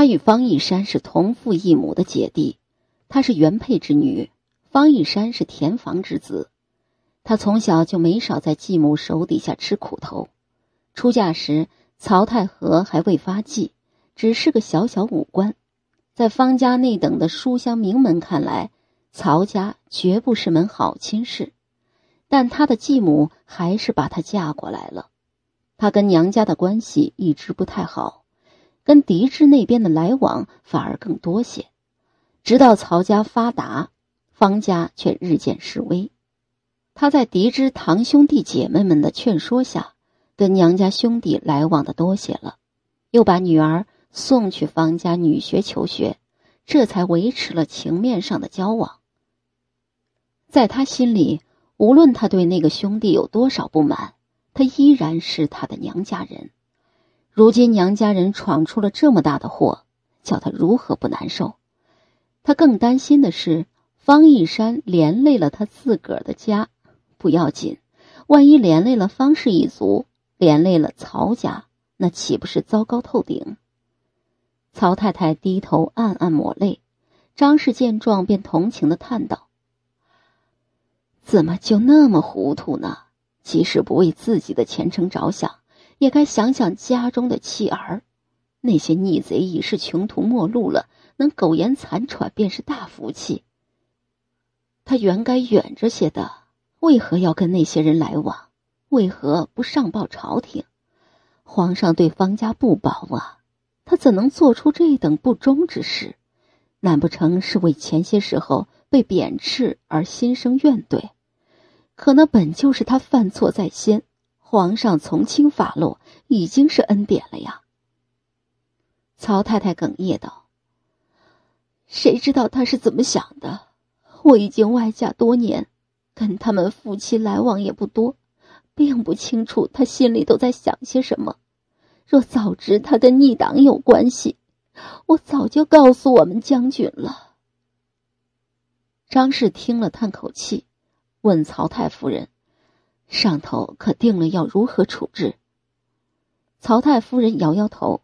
她与方一山是同父异母的姐弟，她是原配之女，方一山是田房之子。他从小就没少在继母手底下吃苦头。出嫁时，曹太和还未发迹，只是个小小武官。在方家那等的书香名门看来，曹家绝不是门好亲事。但他的继母还是把他嫁过来了。他跟娘家的关系一直不太好。跟狄之那边的来往反而更多些，直到曹家发达，方家却日渐式微。他在狄之堂兄弟姐妹们的劝说下，跟娘家兄弟来往的多些了，又把女儿送去方家女学求学，这才维持了情面上的交往。在他心里，无论他对那个兄弟有多少不满，他依然是他的娘家人。如今娘家人闯出了这么大的祸，叫他如何不难受？他更担心的是方一山连累了他自个儿的家，不要紧，万一连累了方氏一族，连累了曹家，那岂不是糟糕透顶？曹太太低头暗暗抹泪，张氏见状便同情的叹道：“怎么就那么糊涂呢？即使不为自己的前程着想。”也该想想家中的妻儿，那些逆贼已是穷途末路了，能苟延残喘便是大福气。他原该远着些的，为何要跟那些人来往？为何不上报朝廷？皇上对方家不薄啊，他怎能做出这等不忠之事？难不成是为前些时候被贬斥而心生怨怼？可那本就是他犯错在先。皇上从轻发落，已经是恩典了呀。曹太太哽咽道：“谁知道他是怎么想的？我已经外嫁多年，跟他们夫妻来往也不多，并不清楚他心里都在想些什么。若早知他跟逆党有关系，我早就告诉我们将军了。”张氏听了，叹口气，问曹太夫人。上头可定了要如何处置？曹太夫人摇摇头。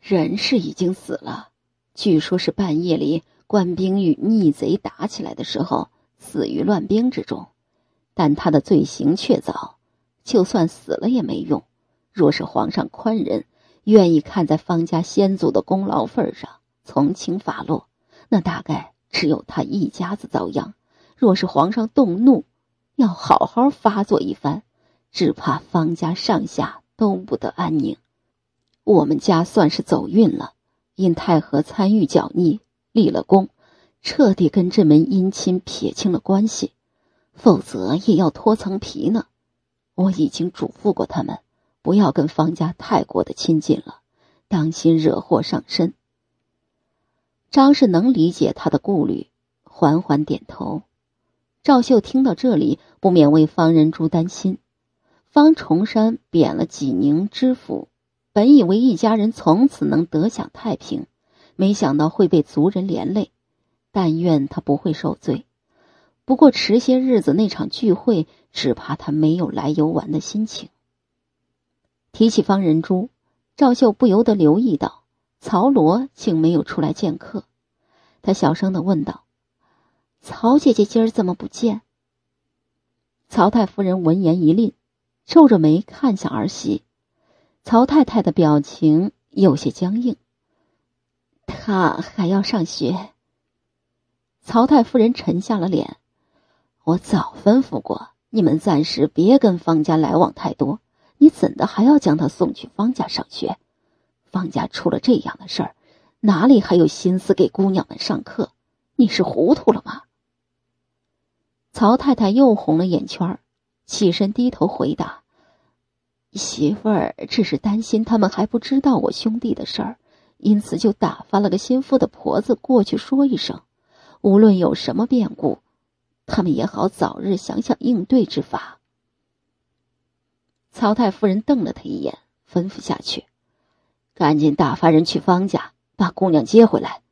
人是已经死了，据说是半夜里官兵与逆贼打起来的时候死于乱兵之中。但他的罪行确凿，就算死了也没用。若是皇上宽仁，愿意看在方家先祖的功劳份上从轻发落，那大概只有他一家子遭殃；若是皇上动怒，要好好发作一番，只怕方家上下都不得安宁。我们家算是走运了，因太和参与剿逆立了功，彻底跟这门姻亲撇清了关系，否则也要脱层皮呢。我已经嘱咐过他们，不要跟方家太过的亲近了，当心惹祸上身。张氏能理解他的顾虑，缓缓点头。赵秀听到这里，不免为方仁珠担心。方崇山贬了济宁知府，本以为一家人从此能得享太平，没想到会被族人连累。但愿他不会受罪。不过迟些日子那场聚会，只怕他没有来游玩的心情。提起方仁珠，赵秀不由得留意到曹罗竟没有出来见客。他小声的问道。曹姐姐今儿怎么不见？曹太夫人闻言一愣，皱着眉看向儿媳。曹太太的表情有些僵硬。她还要上学。曹太夫人沉下了脸：“我早吩咐过你们，暂时别跟方家来往太多。你怎的还要将她送去方家上学？方家出了这样的事儿，哪里还有心思给姑娘们上课？你是糊涂了吗？”曹太太又红了眼圈起身低头回答：“媳妇儿只是担心他们还不知道我兄弟的事儿，因此就打发了个心腹的婆子过去说一声，无论有什么变故，他们也好早日想想应对之法。”曹太夫人瞪了他一眼，吩咐下去：“赶紧打发人去方家，把姑娘接回来。”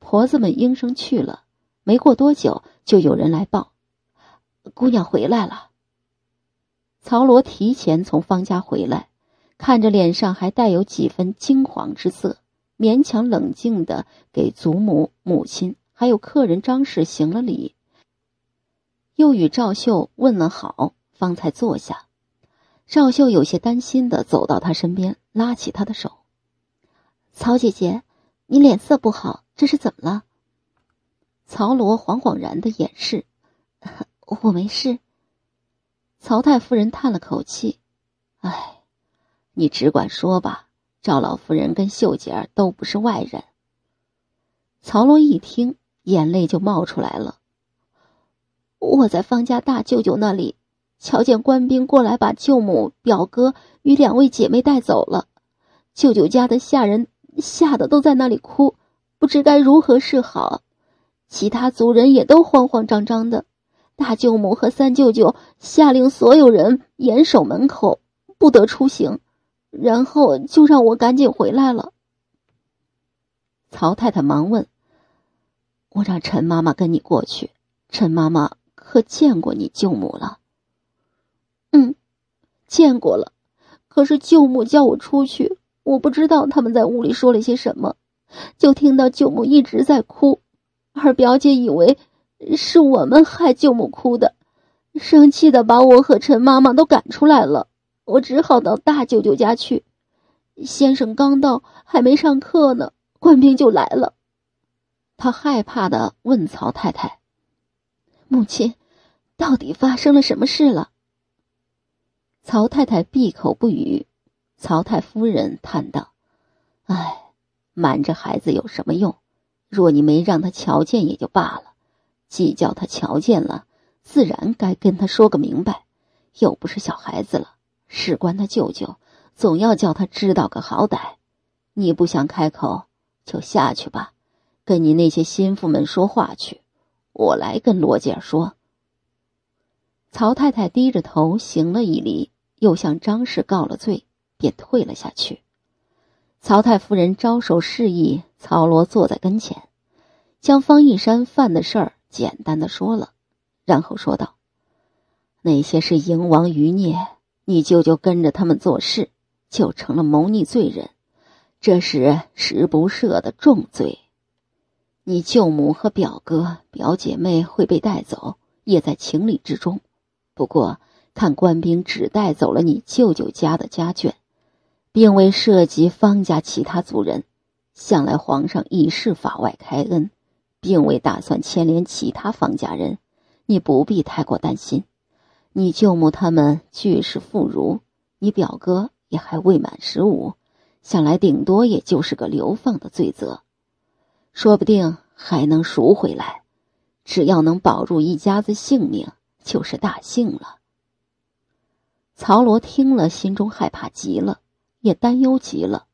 婆子们应声去了。没过多久，就有人来报，姑娘回来了。曹罗提前从方家回来，看着脸上还带有几分惊惶之色，勉强冷静的给祖母、母亲还有客人张氏行了礼，又与赵秀问了好，方才坐下。赵秀有些担心的走到他身边，拉起他的手：“曹姐姐，你脸色不好，这是怎么了？”曹罗恍恍然的掩饰：“我没事。”曹太夫人叹了口气：“哎，你只管说吧。赵老夫人跟秀姐儿都不是外人。”曹罗一听，眼泪就冒出来了。我在方家大舅舅那里瞧见官兵过来，把舅母、表哥与两位姐妹带走了。舅舅家的下人吓得都在那里哭，不知该如何是好。其他族人也都慌慌张张的，大舅母和三舅舅下令所有人严守门口，不得出行，然后就让我赶紧回来了。曹太太忙问：“我让陈妈妈跟你过去，陈妈妈可见过你舅母了？”“嗯，见过了，可是舅母叫我出去，我不知道他们在屋里说了些什么，就听到舅母一直在哭。”二表姐以为是我们害舅母哭的，生气的把我和陈妈妈都赶出来了。我只好到大舅舅家去。先生刚到，还没上课呢，官兵就来了。他害怕的问曹太太：“母亲，到底发生了什么事了？”曹太太闭口不语。曹太夫人叹道：“哎，瞒着孩子有什么用？”若你没让他瞧见也就罢了，既叫他瞧见了，自然该跟他说个明白。又不是小孩子了，事关他舅舅，总要叫他知道个好歹。你不想开口，就下去吧，跟你那些心腹们说话去。我来跟罗姐说。曹太太低着头行了一礼，又向张氏告了罪，便退了下去。曹太夫人招手示意，曹罗坐在跟前，将方一山犯的事儿简单的说了，然后说道：“那些是营王余孽，你舅舅跟着他们做事，就成了谋逆罪人，这是十不赦的重罪。你舅母和表哥、表姐妹会被带走，也在情理之中。不过，看官兵只带走了你舅舅家的家眷。”并未涉及方家其他族人，向来皇上已是法外开恩，并未打算牵连其他方家人，你不必太过担心。你舅母他们俱是妇孺，你表哥也还未满十五，想来顶多也就是个流放的罪责，说不定还能赎回来。只要能保住一家子性命，就是大幸了。曹罗听了，心中害怕极了。也担忧极了，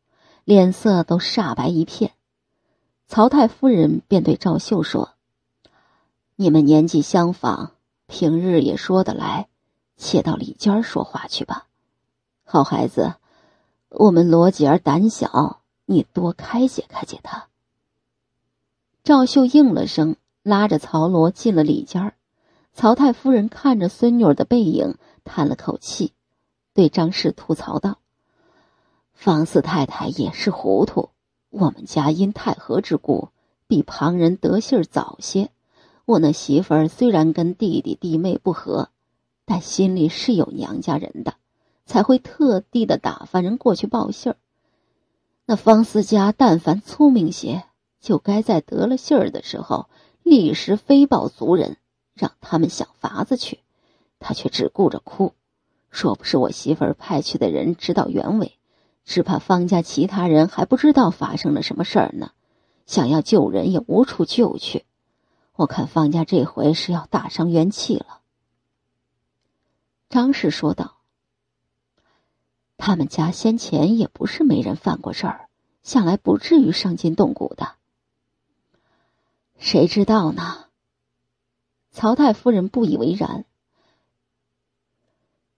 脸色都煞白一片。曹太夫人便对赵秀说：“你们年纪相仿，平日也说得来，且到里间说话去吧。”好孩子，我们罗姐儿胆小，你多开解开解她。”赵秀应了声，拉着曹罗进了里间。曹太夫人看着孙女儿的背影，叹了口气，对张氏吐槽道。方四太太也是糊涂。我们家因太和之故，比旁人得信儿早些。我那媳妇儿虽然跟弟弟弟妹不和，但心里是有娘家人的，才会特地的打发人过去报信儿。那方四家但凡聪明些，就该在得了信儿的时候立时飞报族人，让他们想法子去。他却只顾着哭，若不是我媳妇儿派去的人知道原委。只怕方家其他人还不知道发生了什么事儿呢，想要救人也无处救去。我看方家这回是要大伤元气了。”张氏说道，“他们家先前也不是没人犯过事儿，向来不至于伤筋动骨的，谁知道呢？”曹太夫人不以为然，“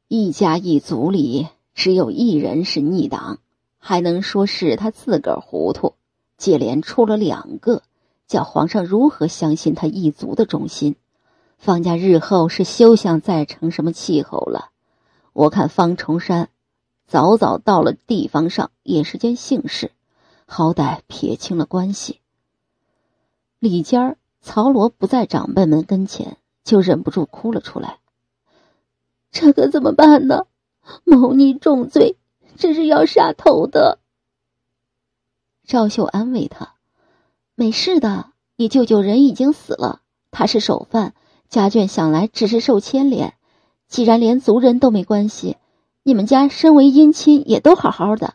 一家一族里。”只有一人是逆党，还能说是他自个儿糊涂？接连出了两个，叫皇上如何相信他一族的忠心？方家日后是休想再成什么气候了。我看方崇山，早早到了地方上也是件幸事，好歹撇清了关系。李尖儿、曹罗不在长辈们跟前，就忍不住哭了出来。这可怎么办呢？谋逆重罪，这是要杀头的。赵秀安慰他：“没事的，你舅舅人已经死了，他是首犯，家眷想来只是受牵连。既然连族人都没关系，你们家身为姻亲也都好好的，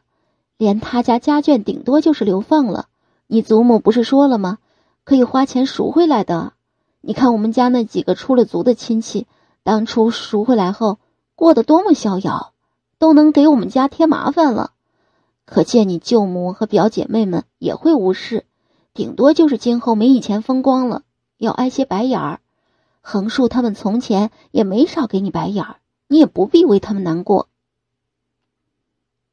连他家家眷顶多就是流放了。你祖母不是说了吗？可以花钱赎回来的。你看我们家那几个出了族的亲戚，当初赎回来后。”过得多么逍遥，都能给我们家添麻烦了。可见你舅母和表姐妹们也会无事，顶多就是今后没以前风光了，要挨些白眼儿。横竖他们从前也没少给你白眼儿，你也不必为他们难过。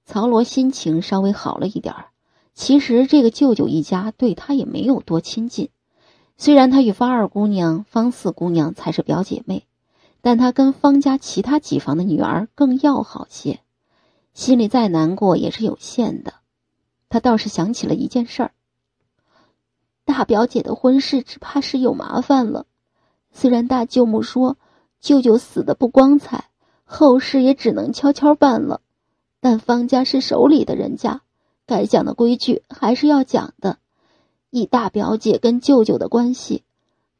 曹罗心情稍微好了一点儿。其实这个舅舅一家对他也没有多亲近，虽然他与方二姑娘、方四姑娘才是表姐妹。但他跟方家其他几房的女儿更要好些，心里再难过也是有限的。他倒是想起了一件事儿：大表姐的婚事只怕是有麻烦了。虽然大舅母说舅舅死的不光彩，后事也只能悄悄办了，但方家是守礼的人家，该讲的规矩还是要讲的。以大表姐跟舅舅的关系。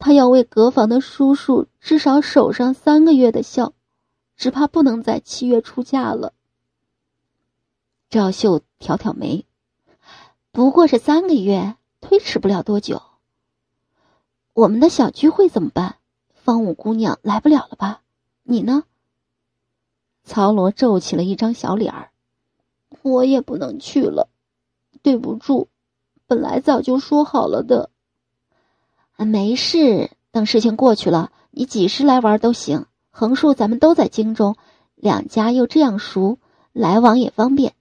他要为隔房的叔叔至少守上三个月的孝，只怕不能在七月出嫁了。赵秀挑挑眉，不过是三个月，推迟不了多久。我们的小聚会怎么办？方五姑娘来不了了吧？你呢？曹罗皱起了一张小脸儿，我也不能去了，对不住，本来早就说好了的。没事，等事情过去了，你几时来玩都行。横竖咱们都在京中，两家又这样熟，来往也方便。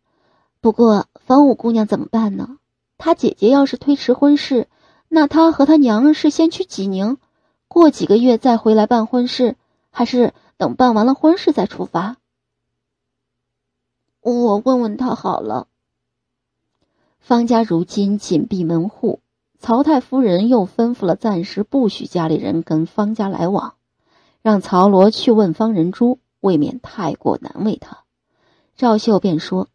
不过方五姑娘怎么办呢？她姐姐要是推迟婚事，那她和她娘是先去济宁，过几个月再回来办婚事，还是等办完了婚事再出发？我问问他好了。方家如今紧闭门户。曹太夫人又吩咐了，暂时不许家里人跟方家来往，让曹罗去问方仁珠，未免太过难为他。赵秀便说：“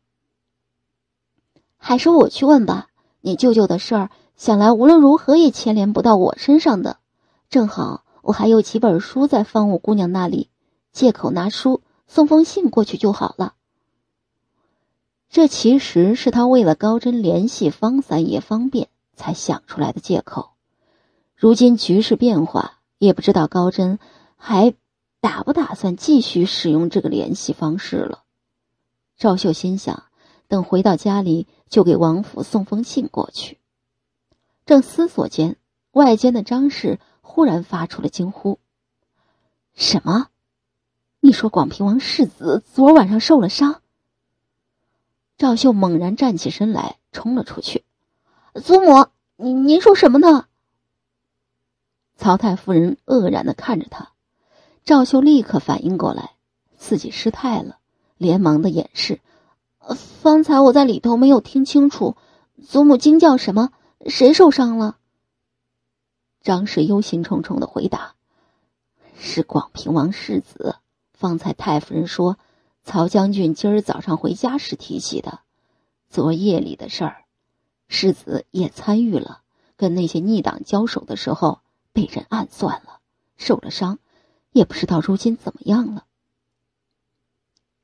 还是我去问吧。你舅舅的事儿，想来无论如何也牵连不到我身上的。正好我还有几本书在方五姑娘那里，借口拿书送封信过去就好了。”这其实是他为了高真联系方三爷方便。才想出来的借口，如今局势变化，也不知道高真还打不打算继续使用这个联系方式了。赵秀心想，等回到家里就给王府送封信过去。正思索间，外间的张氏忽然发出了惊呼：“什么？你说广平王世子昨晚上受了伤？”赵秀猛然站起身来，冲了出去。祖母，您您说什么呢？曹太夫人愕然的看着他，赵秀立刻反应过来自己失态了，连忙的掩饰。方才我在里头没有听清楚，祖母惊叫什么？谁受伤了？张氏忧心忡忡的回答：“是广平王世子。方才太夫人说，曹将军今儿早上回家时提起的，昨夜里的事儿。”世子也参与了，跟那些逆党交手的时候被人暗算了，受了伤，也不知道如今怎么样了。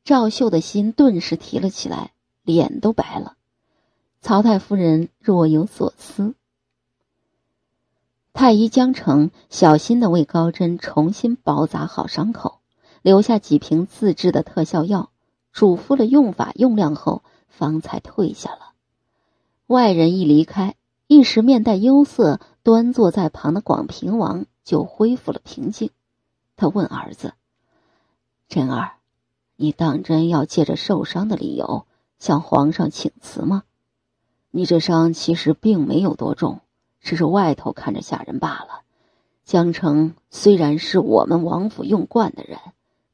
赵秀的心顿时提了起来，脸都白了。曹太夫人若有所思。太医江澄小心的为高真重新包扎好伤口，留下几瓶自制的特效药，嘱咐了用法用量后，方才退下了。外人一离开，一时面带忧色，端坐在旁的广平王就恢复了平静。他问儿子：“真儿，你当真要借着受伤的理由向皇上请辞吗？你这伤其实并没有多重，只是外头看着吓人罢了。江城虽然是我们王府用惯的人，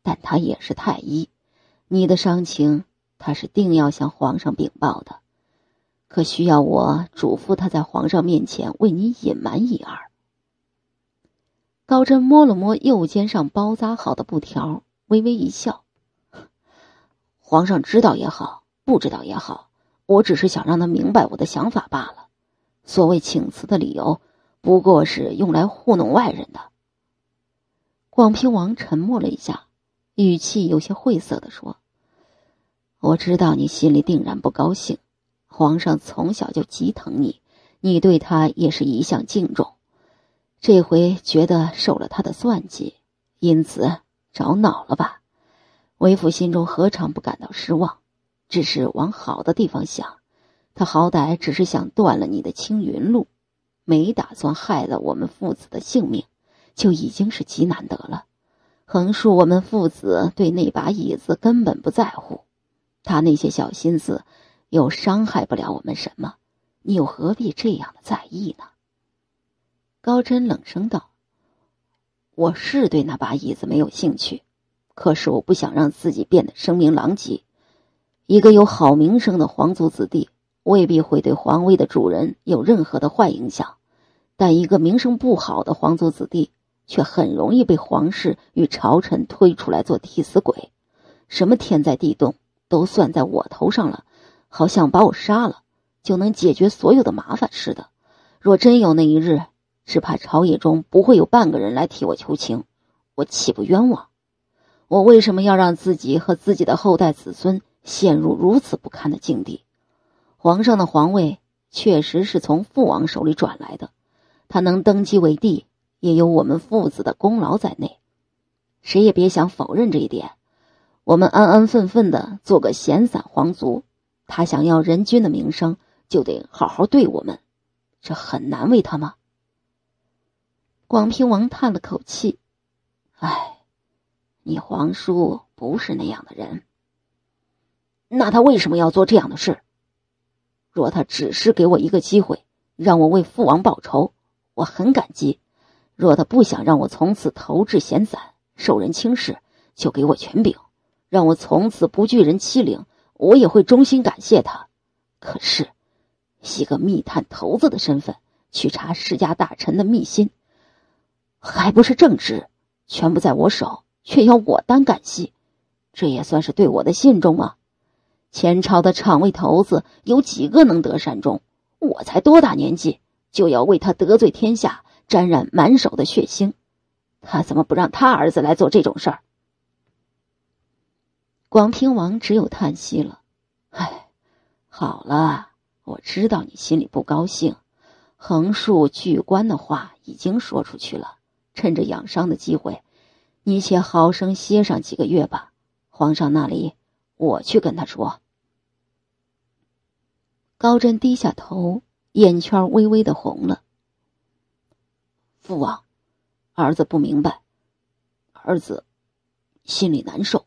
但他也是太医，你的伤情他是定要向皇上禀报的。”可需要我嘱咐他在皇上面前为你隐瞒一二？高真摸了摸右肩上包扎好的布条，微微一笑：“皇上知道也好，不知道也好，我只是想让他明白我的想法罢了。所谓请辞的理由，不过是用来糊弄外人的。”广平王沉默了一下，语气有些晦涩的说：“我知道你心里定然不高兴。”皇上从小就极疼你，你对他也是一向敬重，这回觉得受了他的算计，因此着恼了吧？为父心中何尝不感到失望？只是往好的地方想，他好歹只是想断了你的青云路，没打算害了我们父子的性命，就已经是极难得了。横竖我们父子对那把椅子根本不在乎，他那些小心思。又伤害不了我们什么，你又何必这样的在意呢？高真冷声道：“我是对那把椅子没有兴趣，可是我不想让自己变得声名狼藉。一个有好名声的皇族子弟，未必会对皇位的主人有任何的坏影响；但一个名声不好的皇族子弟，却很容易被皇室与朝臣推出来做替死鬼。什么天灾地动，都算在我头上了。”好像把我杀了，就能解决所有的麻烦似的。若真有那一日，只怕朝野中不会有半个人来替我求情，我岂不冤枉？我为什么要让自己和自己的后代子孙陷入如此不堪的境地？皇上的皇位确实是从父王手里转来的，他能登基为帝，也有我们父子的功劳在内，谁也别想否认这一点。我们安安分分的做个闲散皇族。他想要仁君的名声，就得好好对我们，这很难为他吗？广平王叹了口气：“哎，你皇叔不是那样的人。那他为什么要做这样的事？若他只是给我一个机会，让我为父王报仇，我很感激；若他不想让我从此投掷闲散，受人轻视，就给我权柄，让我从此不惧人欺凌。”我也会衷心感谢他，可是，一个密探头子的身份去查世家大臣的密信，还不是正职？全部在我手，却要我担感谢，这也算是对我的信重啊！前朝的场位头子有几个能得善终？我才多大年纪，就要为他得罪天下，沾染满手的血腥？他怎么不让他儿子来做这种事儿？广平王只有叹息了，唉，好了，我知道你心里不高兴。横竖拒官的话已经说出去了，趁着养伤的机会，你且好生歇上几个月吧。皇上那里，我去跟他说。高真低下头，眼圈微微的红了。父王，儿子不明白，儿子心里难受。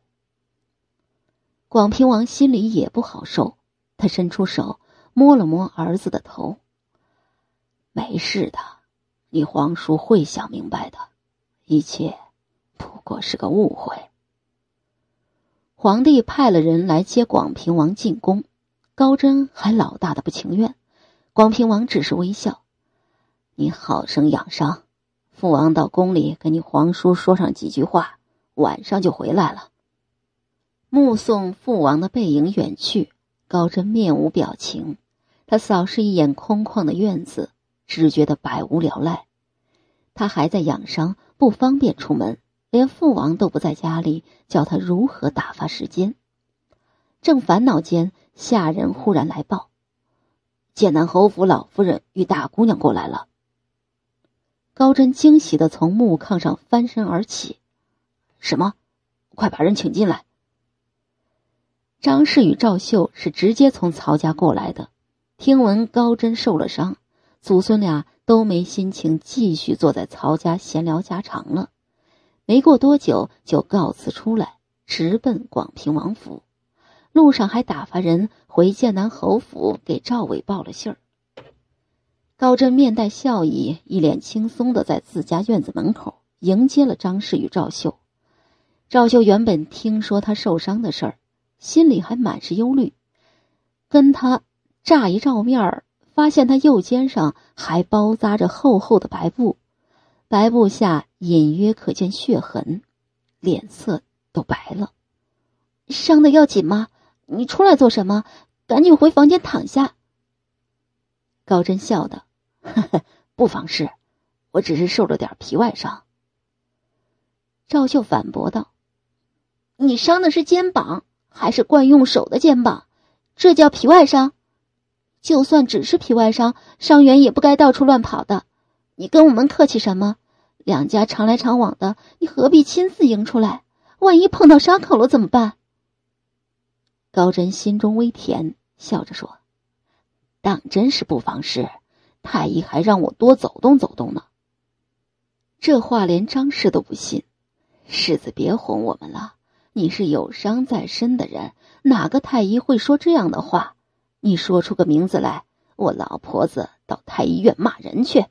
广平王心里也不好受，他伸出手摸了摸儿子的头。没事的，你皇叔会想明白的，一切不过是个误会。皇帝派了人来接广平王进宫，高真还老大的不情愿，广平王只是微笑。你好生养伤，父王到宫里跟你皇叔说上几句话，晚上就回来了。目送父王的背影远去，高真面无表情。他扫视一眼空旷的院子，只觉得百无聊赖。他还在养伤，不方便出门，连父王都不在家里，叫他如何打发时间？正烦恼间，下人忽然来报：剑南侯府老夫人与大姑娘过来了。高真惊喜地从木炕上翻身而起：“什么？快把人请进来！”张氏与赵秀是直接从曹家过来的，听闻高真受了伤，祖孙俩都没心情继续坐在曹家闲聊家常了，没过多久就告辞出来，直奔广平王府，路上还打发人回建南侯府给赵伟报了信儿。高真面带笑意，一脸轻松的在自家院子门口迎接了张氏与赵秀。赵秀原本听说他受伤的事儿。心里还满是忧虑，跟他乍一照面儿，发现他右肩上还包扎着厚厚的白布，白布下隐约可见血痕，脸色都白了。伤的要紧吗？你出来做什么？赶紧回房间躺下。高真笑道：“ 不妨事，我只是受了点皮外伤。”赵秀反驳道：“你伤的是肩膀。”还是惯用手的肩膀，这叫皮外伤。就算只是皮外伤，伤员也不该到处乱跑的。你跟我们客气什么？两家常来常往的，你何必亲自迎出来？万一碰到伤口了怎么办？高真心中微甜，笑着说：“当真是不妨事。太医还让我多走动走动呢。”这话连张氏都不信，世子别哄我们了。你是有伤在身的人，哪个太医会说这样的话？你说出个名字来，我老婆子到太医院骂人去。